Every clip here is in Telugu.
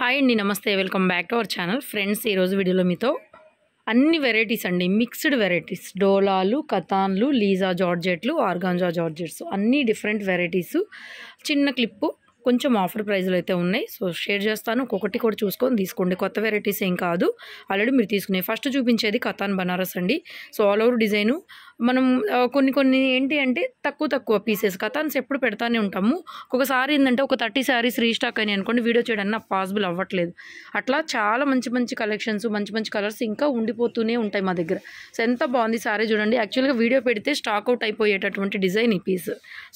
హాయ్ అండి నమస్తే welcome back to our channel friends ఈరోజు వీడియోలో మీతో అన్ని వెరైటీస్ అండి మిక్స్డ్ వెరైటీస్ డోలాలు కథాన్లు లీజా జార్జెట్లు ఆర్గాంజా జార్జెట్స్ అన్ని డిఫరెంట్ వెరైటీస్ చిన్న క్లిప్పు కొంచెం ఆఫర్ ప్రైజ్లు అయితే ఉన్నాయి సో షేర్ చేస్తాను ఒక్కొక్కటి కూడా చూసుకొని తీసుకోండి కొత్త వెరైటీస్ ఏం కాదు ఆల్రెడీ మీరు తీసుకునే ఫస్ట్ చూపించేది కథాన్ బనారస్ అండి సో ఆల్ ఓవర్ డిజైను మనం కొన్ని కొన్ని ఏంటి అంటే తక్కువ తక్కువ పీసెస్ కథాన్స్ ఎప్పుడు పెడతానే ఉంటాము ఒకసారి ఏంటంటే ఒక థర్టీ శారీస్ రీస్టాక్ అని అనుకోండి వీడియో చేయడానికి నాకు పాసిబుల్ అవ్వట్లేదు అట్లా చాలా మంచి మంచి కలెక్షన్స్ మంచి మంచి కలర్స్ ఇంకా ఉండిపోతూనే ఉంటాయి మా దగ్గర సో ఎంత బాగుంది సారీ చూడండి యాక్చువల్గా వీడియో పెడితే స్టాక్ అవుట్ అయిపోయేటటువంటి డిజైన్ ఈ పీస్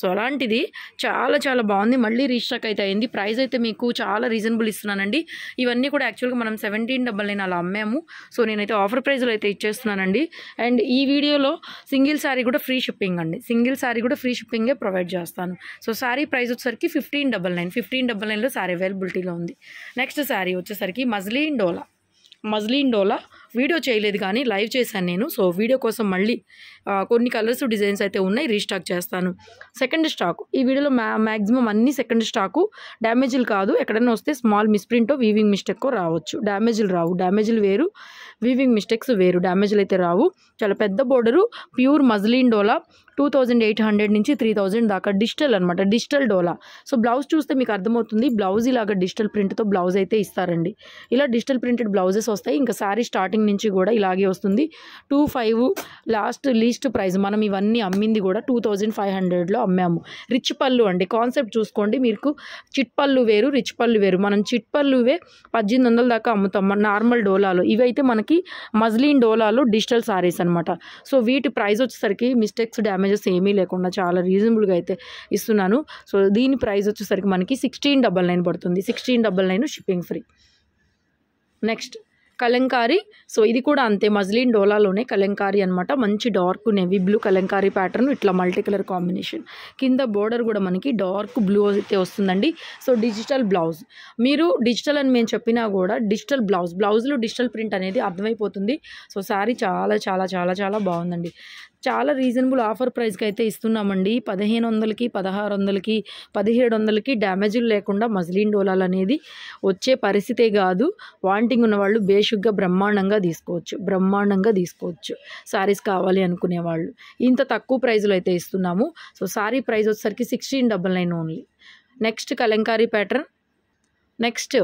సో అలాంటిది చాలా చాలా బాగుంది మళ్ళీ రీస్టాక్ అయితే అయింది ప్రైస్ అయితే మీకు చాలా రీజనబుల్ ఇస్తున్నానండి ఇవన్నీ కూడా యాక్చువల్గా మనం సెవెంటీన్ డబ్బల్ అలా అమ్మాము సో నేనైతే ఆఫర్ ప్రైస్లో అయితే ఇచ్చేస్తున్నానండి అండ్ ఈ వీడియోలో సింగిల్ శారీ కూడా ఫ్రీ షిప్పింగ్ అండి సింగిల్ శారీ కూడా ఫ్రీ షిప్పింగే ప్రొవైడ్ చేస్తాను సో శారీ ప్రైస్ వచ్చేసరికి fifteen double nine fifteen double నైన్లో శారీ అవైలబిలిటీలో ఉంది నెక్స్ట్ శారీ వచ్చేసరికి మజ్లీన్ డోలా మజ్లీన్ డోలా వీడియో చేయలేదు కానీ లైవ్ చేశాను నేను సో వీడియో కోసం మళ్ళీ కొన్ని కలర్స్ డిజైన్స్ అయితే ఉన్నాయి రీస్టాక్ చేస్తాను సెకండ్ స్టాక్ ఈ వీడియోలో మ్యా మ్యాక్సిమం అన్ని సెకండ్ స్టాకు డ్యామేజ్లు కాదు ఎక్కడైనా వస్తే స్మాల్ మిస్ప్రింటో వీవింగ్ మిస్టేకో రావచ్చు డ్యామేజ్లు రావు డ్యామేజ్లు వేరు వీవింగ్ మిస్టేక్స్ వేరు డ్యామేజ్లు అయితే రావు చాలా పెద్ద బోర్డరు ప్యూర్ మజ్లీన్ డోలా టూ థౌజండ్ ఎయిట్ హండ్రెడ్ నుంచి త్రీ థౌజండ్ దాకా డిజిటల్ అనమాట డిజిటల్ డోలా సో బ్లౌజ్ చూస్తే మీకు అర్థమవుతుంది బ్లౌజ్ ఇలాగ డిజిటల్ ప్రింట్తో బ్లౌజ్ అయితే ఇస్తారండి ఇలా డిజిటల్ ప్రింటెడ్ బ్లౌజెస్ వస్తాయి ఇంకా శారీ స్టార్టింగ్ స్టార్టింగ్ నుంచి కూడా ఇలాగే వస్తుంది two five last least price మనం ఇవన్నీ అమ్మింది కూడా టూ థౌజండ్ ఫైవ్ హండ్రెడ్లో అమ్మాము రిచ్ పళ్ళు అండి కాన్సెప్ట్ చూసుకోండి మీకు చిట్ పళ్ళు వేరు రిచ్ పళ్ళు వేరు మనం చిట్ పళ్ళువే పద్దెనిమిది వందల దాకా అమ్ముతాం నార్మల్ డోలాలు ఇవైతే మనకి మజ్లీన్ డోలాలు డిజిటల్ సారీస్ అనమాట సో వీటి ప్రైస్ వచ్చేసరికి మిస్టేక్స్ డ్యామేజెస్ ఏమీ లేకుండా చాలా రీజనబుల్గా అయితే ఇస్తున్నాను సో దీని ప్రైస్ వచ్చేసరికి మనకి సిక్స్టీన్ డబల్ నైన్ పడుతుంది sixteen double nine shipping free next kalamkari so ఇది కూడా అంతే మజ్లిన్ డోలాలోనే కలంకారీ అనమాట మంచి dark navy blue kalamkari pattern ఇట్లా మల్టీ కలర్ కాంబినేషన్ కింద బోర్డర్ కూడా మనకి డార్క్ బ్లూ అయితే వస్తుందండి సో డిజిటల్ బ్లౌజ్ మీరు డిజిటల్ అని మేము చెప్పినా కూడా డిజిటల్ బ్లౌజ్ బ్లౌజ్లో డిజిటల్ ప్రింట్ అనేది అర్థమైపోతుంది సో శారీ చాలా చాలా చాలా చాలా బాగుందండి చాలా రీజనబుల్ ఆఫర్ ప్రైస్కి అయితే ఇస్తున్నామండి పదిహేను వందలకి పదహారు వందలకి పదిహేడు వందలకి డ్యామేజులు లేకుండా మజిలీన్ డోలాలు అనేది వచ్చే పరిస్థితే కాదు వాంటింగ్ ఉన్నవాళ్ళు బేషుగ్గా బ్రహ్మాండంగా తీసుకోవచ్చు బ్రహ్మాండంగా తీసుకోవచ్చు శారీస్ కావాలి అనుకునే వాళ్ళు ఇంత తక్కువ ప్రైజులు అయితే ఇస్తున్నాము సో శారీ ప్రైస్ వచ్చేసరికి sixteen double nine only next kalamkari pattern next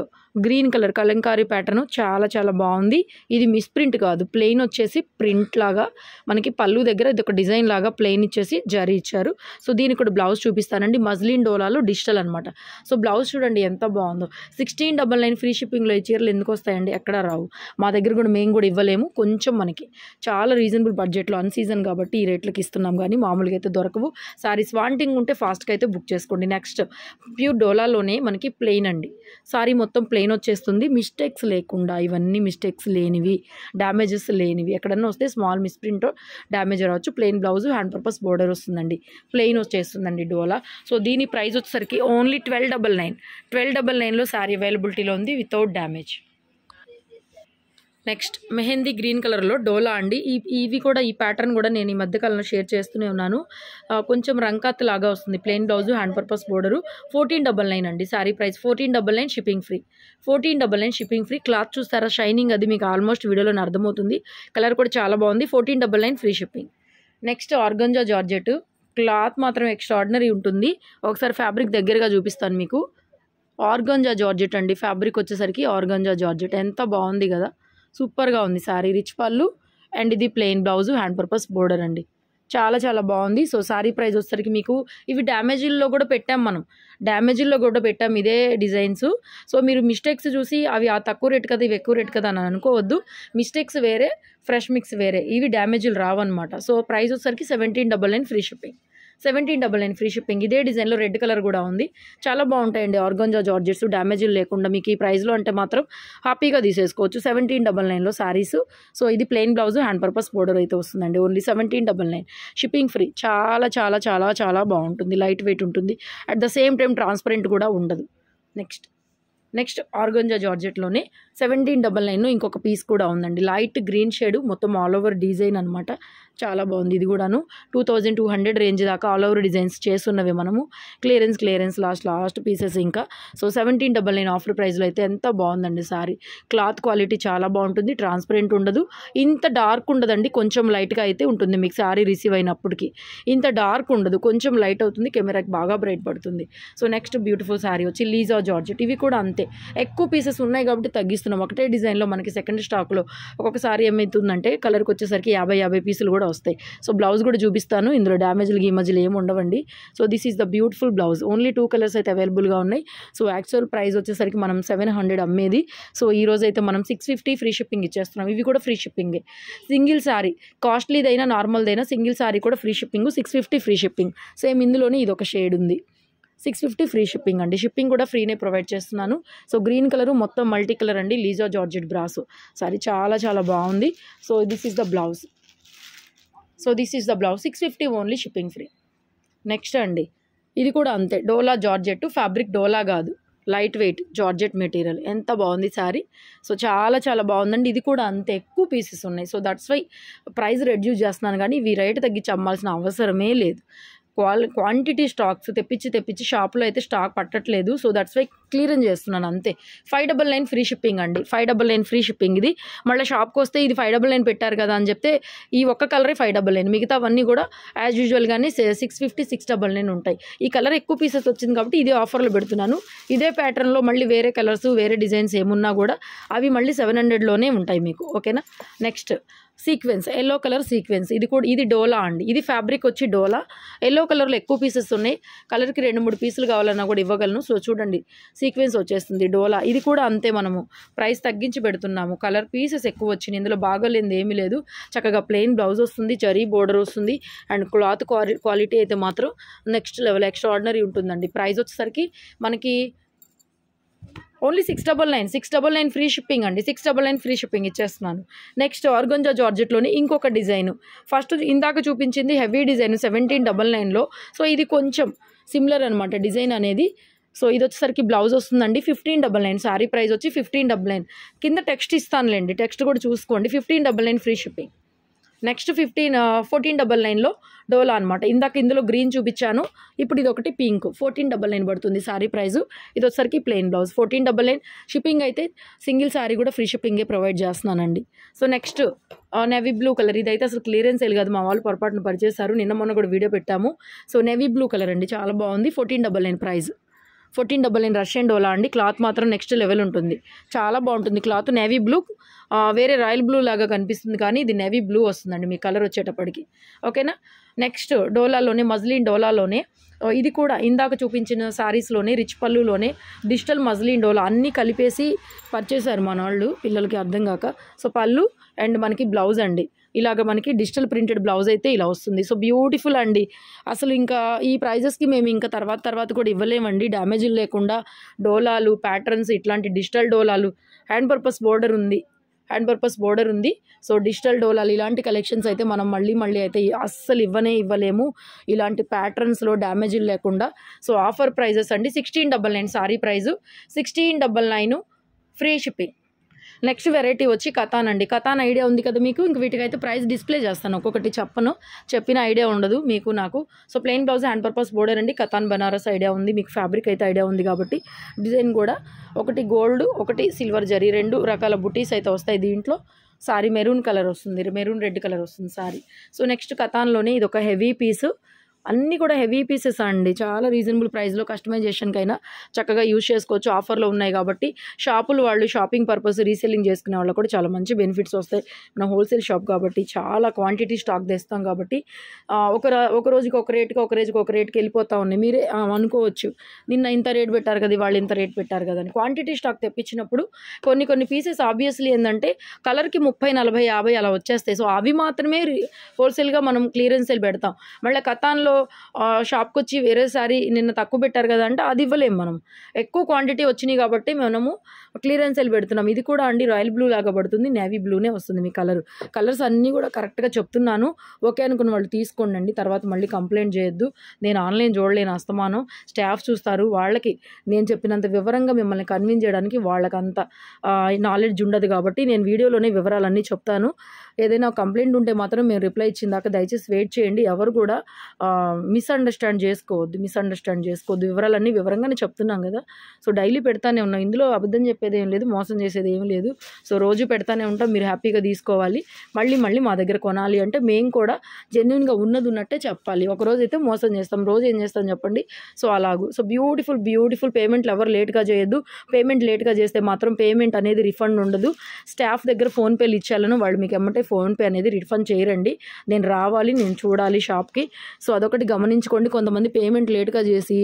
green colour kalamkari pattern చాలా చాలా బాగుంది ఇది మిస్ ప్రింట్ కాదు ప్లెయిన్ వచ్చేసి ప్రింట్ లాగా మనకి పళ్ళు దగ్గర ఇది ఒక డిజైన్ లాగా ప్లెయిన్ ఇచ్చేసి జరీ ఇచ్చారు సో దీనికి కూడా బ్లౌజ్ చూపిస్తానండి మజ్లిన్ డోలాలో డిజిటల్ అనమాట సో బ్లౌజ్ చూడండి ఎంత బాగుందో సిక్స్టీన్ డబల్ నైన్ ఫ్రీ షిప్పింగ్లో ఈ చీరలు ఎందుకు వస్తాయండి ఎక్కడ రావు మా దగ్గర కూడా మేము కూడా ఇవ్వలేము కొంచెం మనకి చాలా రీజనబుల్ బడ్జెట్లో అన్ సీజన్ కాబట్టి ఈ రేట్లకి ఇస్తున్నాం కానీ మామూలుగా అయితే దొరకవు సారీస్ వాంటింగ్ ఉంటే ఫాస్ట్గా అయితే బుక్ చేసుకోండి నెక్స్ట్ ప్యూర్ డోలాలోనే మనకి ప్లెయిన్ అండి సారీ మొత్తం ప్లెయిన్ ప్లెయిన్ వచ్చేస్తుంది మిస్టేక్స్ లేకుండా ఇవన్నీ మిస్టేక్స్ లేనివి డ్యామేజెస్ లేనివి ఎక్కడన్నా వస్తే స్మాల్ మిస్ప్రింట్ డ్యామేజ్ రావచ్చు plain blouse hand purpose border వస్తుందండి ప్లెయిన్ వచ్చేస్తుందండి డోలా సో దీని ప్రైస్ వచ్చేసరికి only twelve double nine twelve double నైన్లో శారీ అవైలబిలిటీలో ఉంది without damage next mehndi green కలర్లో డోలా అండి ఈ ఇవి కూడా ఈ ప్యాటర్న్ కూడా నేను ఈ మధ్యకాలంలో షేర్ చేస్తూనే ఉన్నాను కొంచెం రంకాత్ లాగా వస్తుంది plain blouse hand purpose border fourteen double nine అండి sari price fourteen double nine shipping free fourteen double nine shipping free cloth చూస్తారా షైనింగ్ అది మీకు ఆల్మోస్ట్ వీడియోలో అర్థమవుతుంది కలర్ కూడా చాలా బాగుంది fourteen double nine free shipping next organza georgette cloth మాత్రం ఎక్స్ట్రాడినరీ ఉంటుంది ఒకసారి ఫ్యాబ్రిక్ దగ్గరగా చూపిస్తాను మీకు ఆర్గంజా జార్జెట్ అండి ఫ్యాబ్రిక్ వచ్చేసరికి ఆర్గంజా జార్జెట్ ఎంత బాగుంది కదా సూపర్గా ఉంది శారీ రిచ్ పళ్ళు అండ్ ఇది plain blouse hand purpose border అండి చాలా చాలా బాగుంది సో శారీ ప్రైస్ వచ్చేసరికి మీకు ఇవి డ్యామేజీల్లో కూడా పెట్టాం మనం డ్యామేజీల్లో కూడా పెట్టాం ఇదే డిజైన్స్ సో మీరు మిస్టేక్స్ చూసి అవి ఆ తక్కువ రేట్ కదా ఇవి ఎక్కువ రేట్ కదా అని అనుకోవద్దు మిస్టేక్స్ వేరే ఫ్రెష్ మిక్స్ వేరే ఇవి డ్యామేజీలు రావన్నమాట సో ప్రైస్ వచ్చేసరికి seventeen double nine free shipping seventeen double nine free shipping ఇదే డిజైన్లో రెడ్ కలర్ కూడా ఉంది చాలా బాగుంటాయండి ఆర్గంజా జార్జెట్స్ డ్యామేజ్ లేకుండా మీకు ఈ ప్రైస్లో అంటే మాత్రం హ్యాపీగా తీసేసుకోవచ్చు సెవెంటీన్ డబల్ నైన్లో శారీస్ సో ఇది plain blouse hand purpose border అయితే వస్తుందండి only seventeen double nine shipping free చాలా చాలా చాలా చాలా బాగుంటుంది లైట్ వెయిట్ ఉంటుంది at the same time transparent కూడా ఉండదు నెక్స్ట్ నెక్స్ట్ ఆర్గంజా జార్జెట్లోనే సెవెంటీన్ డబల్ నైన్ ఇంకొక పీస్ కూడా ఉందండి లైట్ గ్రీన్ షేడ్ మొత్తం ఆల్ ఓవర్ డిజైన్ అనమాట చాలా బాగుంది ఇది కూడాను two thousand two hundred range దాకా ఆల్ ఓవర్ డిజైన్స్ చేస్తున్నవి మనము clearance clearance last last pieces ఇంకా so seventeen double nine offer ప్రైస్లో అయితే ఎంత బాగుందండి సారీ క్లాత్ క్వాలిటీ చాలా బాగుంటుంది ట్రాన్స్పరెంట్ ఉండదు ఇంత డార్క్ ఉండదండి కొంచెం లైట్గా అయితే ఉంటుంది మీకు సారీ రిసీవ్ అయినప్పటికీ ఇంత డార్క్ ఉండదు కొంచెం లైట్ అవుతుంది కెమెరాకి బాగా బ్రైట్ పడుతుంది సో నెక్స్ట్ బ్యూటిఫుల్ సారీ వచ్చి లీజా జార్జెట్ ఇవి కూడా అంతే ఓకే ఎక్కువ పీసెస్ ఉన్నాయి కాబట్టి తగ్గిస్తున్నాం ఒకటే డిజైన్లో మనకి సెకండ్ స్టాక్లో ఒక్కొక్కసారి ఏమవుతుందంటే కలర్కి వచ్చేసరికి యాభై యాభై పీసులు కూడా వస్తాయి సో బ్లౌజ్ కూడా చూపిస్తాను ఇందులో డ్యామేజ్లు గీమజ్లు ఏమి ఉండవండి so this is the beautiful blouse only two colours అయితే అవైలబుల్గా ఉన్నాయి సో యాక్చువల్ ప్రైస్ వచ్చేసరికి మనం సెవెన్ హండ్రెడ్ అమ్మేది సో ఈ రోజు అయితే మనం సిక్స్ ఫిఫ్టీ ఫ్రీ షిప్పింగ్ ఇచ్చేస్తున్నాం ఇవి కూడా ఫ్రీ షిప్పింగే సింగిల్ శారీ కాస్ట్లీదైనా నార్మల్దైనా సింగిల్ శారీ కూడా free shipping six fifty free shipping same ఇందులోనే ఇది ఒక షేడ్ ఉంది సిక్స్ ఫిఫ్టీ ఫ్రీ షిప్పింగ్ అండి షిప్పింగ్ కూడా ఫ్రీనే ప్రొవైడ్ చేస్తున్నాను సో గ్రీన్ కలర్ మొత్తం మల్టీ కలర్ అండి లీజా జార్జెట్ బ్రాస్ సారీ చాలా చాలా బాగుంది so this is the blouse so this is the blouse six fifty only shipping free next అండి ఇది కూడా అంతే డోలా జార్జెట్ ఫ్యాబ్రిక్ డోలా కాదు లైట్ వెయిట్ జార్జెట్ మెటీరియల్ ఎంత బాగుంది సారీ సో చాలా చాలా బాగుందండి ఇది కూడా అంత ఎక్కువ పీసెస్ ఉన్నాయి so that's why price reduce చేస్తున్నాను కానీ ఇవి రేట్ తగ్గించి అమ్మాల్సిన అవసరమే లేదు క్వాలి క్వాంటిటీ స్టాక్స్ తెప్పించి తెప్పించి షాప్లో అయితే స్టాక్ పట్టట్లేదు సో దట్స్ వై క్లియరెన్స్ చేస్తున్నాను అంతే five double nine free shipping అండి five double nine free shipping ఇది మళ్ళీ షాప్కి వస్తే ఇది ఫైవ్ డబల్ నైన్ పెట్టారు కదా అని చెప్తే ఈ ఒక్క కలరే ఫైవ్ డబల్ నైన్ మిగతావన్నీ కూడా యాజ్ యూజువల్గానే six fifty six double nine ఉంటాయి ఈ కలర్ ఎక్కువ పీసెస్ వచ్చింది కాబట్టి ఇదే ఆఫర్లో పెడుతున్నాను ఇదే ప్యాటర్న్లో మళ్ళీ వేరే కలర్స్ వేరే డిజైన్స్ ఏమున్నా కూడా అవి మళ్ళీ సెవెన్ హండ్రెడ్లోనే ఉంటాయి మీకు ఓకేనా next sequence yellow colour sequence ఇది కూడా ఇది డోలా అండి ఇది ఫ్యాబ్రిక్ వచ్చి డోలా ఎల్లో కలర్లో ఎక్కువ పీసెస్ ఉన్నాయి కలర్కి రెండు మూడు పీసులు కావాలన్నా కూడా ఇవ్వగలను సో చూడండి సీక్వెన్స్ వచ్చేస్తుంది డోలా ఇది కూడా అంతే మనము ప్రైస్ తగ్గించి పెడుతున్నాము కలర్ పీసెస్ ఎక్కువ వచ్చినాయి ఇందులో బాగోలేదు ఏమీ లేదు చక్కగా ప్లెయిన్ బ్లౌజ్ వస్తుంది చరీ బోర్డర్ వస్తుంది అండ్ క్లాత్ క్వాలిటీ అయితే మాత్రం నెక్స్ట్ లెవెల్ ఎక్స్ట్రా ఆర్డినరీ ఉంటుందండి ప్రైస్ వచ్చేసరికి మనకి only six double nine six double nine free shipping అండి six double nine free shipping ఇచ్చేస్తున్నాను నెక్స్ట్ ఆర్గంజా జార్జెట్లోని ఇంకొక డిజైన్ ఫస్ట్ ఇందాక చూపించింది హెవీ డిజైన్ సెవెంటీన్ డబల్ నైన్లో సో ఇది కొంచెం సిమిలర్ అనమాట డిజైన్ అనేది సో ఇది వచ్చేసరికి బ్లౌజ్ వస్తుందండి fifteen double nine sari price వచ్చి ఫిఫ్టీన్ డబల్ నైన్ కింద టెక్స్ట్ ఇస్తానులేండి టెక్స్ట్ కూడా చూసుకోండి fifteen double nine free shipping next fifteen fourteen double నైన్లో డోలా అనమాట ఇందాక ఇందులో గ్రీన్ చూపించాను ఇప్పుడు ఇది ఒకటి పింక్ ఫోర్టీన్ డబల్ నైన్ పడుతుంది శారీ ప్రైజు ఇది వచ్చేసరికి plain blouse fourteen double nine shipping అయితే సింగిల్ శారీ కూడా ఫ్రీ షిప్పింగే ప్రొవైడ్ చేస్తున్నానండి so next navy blue colour ఇదైతే అసలు క్లియరెన్స్ వెళ్ళి కాదు మా వాళ్ళు పొరపాటున పరిచేశారు నిన్న మొన్న కూడా వీడియో పెట్టాము సో నెవీ బ్లూ కలర్ అండి చాలా బాగుంది fourteen double nine price fourteen double nine Russian డోలా అండి క్లాత్ మాత్రం నెక్స్ట్ లెవెల్ ఉంటుంది చాలా బాగుంటుంది క్లాత్ నేవీ బ్లూ వేరే రాయల్ బ్లూ లాగా కనిపిస్తుంది కానీ ఇది నేవీ బ్లూ వస్తుందండి మీ కలర్ వచ్చేటప్పటికి ఓకేనా నెక్స్ట్ డోలాలోనే మజ్లిన్ డోలాలోనే ఇది కూడా ఇందాక చూపించిన శారీస్లోనే రిచ్ పళ్ళులోనే డిజిటల్ మజ్లిన్ డోలా అన్నీ కలిపేసి పర్చేసారు మన వాళ్ళు పిల్లలకి అర్థం కాక సో పళ్ళు అండ్ మనకి బ్లౌజ్ అండి ఇలాగ మనకి డిజిటల్ ప్రింటెడ్ బ్లౌజ్ అయితే ఇలా వస్తుంది సో బ్యూటిఫుల్ అండి అసలు ఇంకా ఈ ప్రైజెస్కి మేము ఇంకా తర్వాత తర్వాత కూడా ఇవ్వలేమండి డ్యామేజీలు లేకుండా డోలాలు ప్యాటర్న్స్ ఇట్లాంటి డిజిటల్ డోలాలు హ్యాండ్ పర్పస్ బోర్డర్ ఉంది హ్యాండ్ పర్పస్ బోర్డర్ ఉంది సో డిజిటల్ డోలాలు ఇలాంటి కలెక్షన్స్ అయితే మనం మళ్ళీ మళ్ళీ అయితే అస్సలు ఇవ్వనే ఇవ్వలేము ఇలాంటి ప్యాటర్న్స్లో డ్యామేజీలు లేకుండా సో ఆఫర్ ప్రైజెస్ అండి sixteen double nine sari price sixteen double nine free shipping next variety వచ్చి కథాన్ అండి కథాన్ ఐడియా ఉంది కదా మీకు ఇంక వీటికైతే ప్రైస్ డిస్ప్లే చేస్తాను ఒక్కొక్కటి చెప్పను చెప్పిన ఐడియా ఉండదు మీకు నాకు so plain blouse hand purpose border అండి కథాన్ బనారస్ ఐడియా ఉంది మీకు ఫ్యాబ్రిక్ అయితే ఐడియా ఉంది కాబట్టి డిజైన్ కూడా ఒకటి గోల్డ్ ఒకటి సిల్వర్ జరీ రెండు రకాల బుటీస్ అయితే వస్తాయి దీంట్లో సారీ మెరూన్ కలర్ వస్తుంది మెరూన్ రెడ్ కలర్ వస్తుంది సారీ సో నెక్స్ట్ కథాన్లోనే ఇది ఒక హెవీ పీసు అన్నీ కూడా హెవీ పీసెస్ అండి చాలా రీజనబుల్ ప్రైస్లో కస్టమైజేషన్కైనా చక్కగా యూజ్ చేసుకోవచ్చు ఆఫర్లో ఉన్నాయి కాబట్టి షాపులు వాళ్ళు షాపింగ్ పర్పస్ రీసెల్లింగ్ చేసుకునే వాళ్ళకి కూడా చాలా మంచి బెనిఫిట్స్ వస్తాయి మన హోల్సేల్ షాప్ కాబట్టి చాలా క్వాంటిటీ స్టాక్ తెస్తాం కాబట్టి ఒక ఒక రోజుకి ఒక రేటుకి ఒక రోజుకి ఒక రేటుకి వెళ్ళిపోతూ ఉన్నాయి మీరే అనుకోవచ్చు నిన్న ఇంత రేట్ పెట్టారు కదా వాళ్ళు ఇంత రేట్ పెట్టారు కదా అని క్వాంటిటీ స్టాక్ తెప్పించినప్పుడు కొన్ని కొన్ని పీసెస్ ఆబ్వియస్లీ ఏంటంటే కలర్కి ముప్పై నలభై యాభై అలా వచ్చేస్తాయి సో అవి మాత్రమే హోల్సేల్గా మనం క్లియరెన్స్ సెల్ పెడతాం మళ్ళీ కథాన్లో షాప్కి వచ్చి వేరే శారీ నిన్న తక్కువ పెట్టారు కదా అంటే అది ఇవ్వలేము మనం ఎక్కువ క్వాంటిటీ వచ్చినాయి కాబట్టి మనము క్లియరెన్స్ పెడుతున్నాం ఇది కూడా అండి రాయల్ బ్లూ లాగా పడుతుంది నేవీ బ్లూనే వస్తుంది మీ కలర్ కలర్స్ అన్నీ కూడా కరెక్ట్గా చెప్తున్నాను ఓకే అనుకున్న వాళ్ళు తీసుకోండి అండి తర్వాత మళ్ళీ కంప్లైంట్ చేయొద్దు నేను ఆన్లైన్ చూడలేను అస్తమానం స్టాఫ్ చూస్తారు వాళ్ళకి నేను చెప్పినంత వివరంగా మిమ్మల్ని కన్విన్స్ చేయడానికి వాళ్ళకంత నాలెడ్జ్ ఉండదు కాబట్టి నేను వీడియోలోనే వివరాలన్నీ చెప్తాను ఏదైనా కంప్లైంట్ ఉంటే మాత్రం మేము రిప్లై ఇచ్చిందాక దయచేసి వెయిట్ చేయండి ఎవరు కూడా మిస్అండర్స్టాండ్ చేసుకోవద్దు మిస్అండర్స్టాండ్ చేసుకోవద్దు వివరాలన్నీ వివరంగానే చెప్తున్నాం కదా సో డైలీ పెడతానే ఉన్నాం ఇందులో అబద్ధం చెప్పేది ఏం లేదు మోసం చేసేది ఏం లేదు సో రోజు పెడతానే ఉంటాం మీరు హ్యాపీగా తీసుకోవాలి మళ్ళీ మళ్ళీ మా దగ్గర కొనాలి అంటే మేము కూడా జెన్యున్గా ఉన్నది ఉన్నట్టే చెప్పాలి ఒకరోజు అయితే మోసం చేస్తాం రోజు ఏం చేస్తాం చెప్పండి సో అలాగూ సో బ్యూటిఫుల్ బ్యూటిఫుల్ పేమెంట్లు ఎవరు లేట్గా చేయొద్దు పేమెంట్ లేట్గా చేస్తే మాత్రం పేమెంట్ అనేది రిఫండ్ ఉండదు స్టాఫ్ దగ్గర ఫోన్పేలు ఇచ్చాలను వాళ్ళు మీకు ఏమంటే రూపాయి ఫోన్పే అనేది రిఫండ్ చేయరండి నేను రావాలి నేను చూడాలి షాప్కి సో అదొకటి గమనించుకోండి కొంతమంది పేమెంట్ లేట్గా చేసి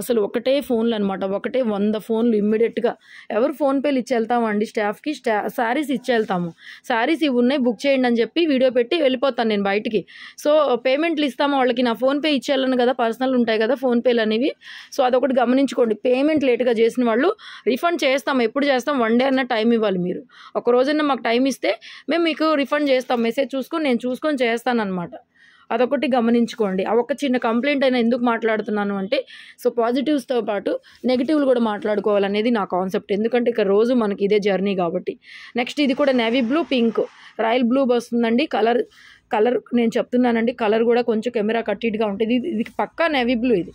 అసలు ఒకటే ఫోన్లు అనమాట ఒకటే వంద ఫోన్లు ఇమ్మీడియట్గా ఎవరు ఫోన్పేలు ఇచ్చేళ్తామండి స్టాఫ్కి స్టా శారీస్ ఇచ్చేళ్తాము వెళ్తాము శారీస్ ఇవి ఉన్నాయి బుక్ చేయండి అని చెప్పి వీడియో పెట్టి వెళ్ళిపోతాను నేను బయటికి సో పేమెంట్లు ఇస్తాము వాళ్ళకి నా ఫోన్పే ఇచ్చేయాలని కదా పర్సనల్ ఉంటాయి కదా ఫోన్పేలు అనేవి సో అదొకటి గమనించుకోండి పేమెంట్ లేట్గా చేసిన వాళ్ళు రిఫండ్ చేస్తాము ఎప్పుడు చేస్తాం వన్ డే అన్న టైం ఇవ్వాలి మీరు ఒక రోజన్నా మాకు టైం ఇస్తే మేము మీకు రిఫండ్ చేస్తాం మెసేజ్ చూసుకొని నేను చూసుకొని చేస్తానన్నమాట అదొకటి గమనించుకోండి ఆ ఒక చిన్న కంప్లైంట్ అయినా ఎందుకు మాట్లాడుతున్నాను అంటే సో పాజిటివ్స్తో పాటు నెగిటివ్లు కూడా మాట్లాడుకోవాలనేది నా కాన్సెప్ట్ ఎందుకంటే ఇక రోజు మనకి ఇదే జర్నీ కాబట్టి నెక్స్ట్ ఇది కూడా navy blue pink royal blue వస్తుందండి కలర్ కలర్ నేను చెప్తున్నానండి కలర్ కూడా కొంచెం కెమెరా కట్టిడ్గా ఉంటుంది ఇది ఇది పక్కా నేవీ బ్లూ ఇది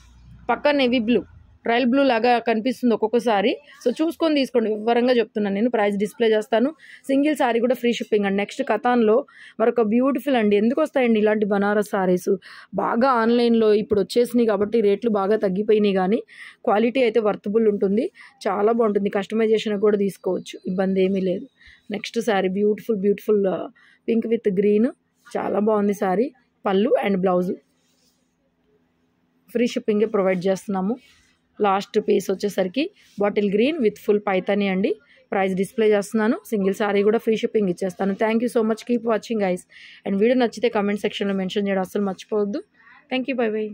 పక్కా నేవీ బ్లూ రాయల్ బ్లూ లాగా కనిపిస్తుంది ఒక్కొక్కసారి సో చూసుకొని తీసుకోండి వివరంగా చెప్తున్నాను నేను ప్రైస్ డిస్ప్లే చేస్తాను సింగిల్ సారీ కూడా ఫ్రీ షిప్పింగ్ అండి నెక్స్ట్ కథాన్లో మరొక బ్యూటిఫుల్ అండి ఎందుకు వస్తాయండి ఇలాంటి బనారస్ సారీస్ బాగా ఆన్లైన్లో ఇప్పుడు వచ్చేసినాయి కాబట్టి రేట్లు బాగా తగ్గిపోయినాయి కానీ క్వాలిటీ అయితే వర్తబుల్ ఉంటుంది చాలా బాగుంటుంది కస్టమైజేషన్ కూడా తీసుకోవచ్చు ఇబ్బంది ఏమీ లేదు next sari beautiful beautiful pink with green చాలా బాగుంది శారీ పళ్ళు అండ్ బ్లౌజు ఫ్రీ షిప్పింగే ప్రొవైడ్ చేస్తున్నాము లాస్ట్ పీస్ వచ్చేసరికి bottle green with full Paithani అండి ప్రైస్ డిస్ప్లే చేస్తున్నాను సింగిల్ సారీ కూడా ఫ్రీ షిప్పింగ్ ఇచ్చేస్తాను thank you so much keep watching guys and video నచ్చితే కమెంట్ సెక్షన్లో మెన్షన్ చేయడం అసలు మర్చిపోవద్దు థ్యాంక్ యూ బై బై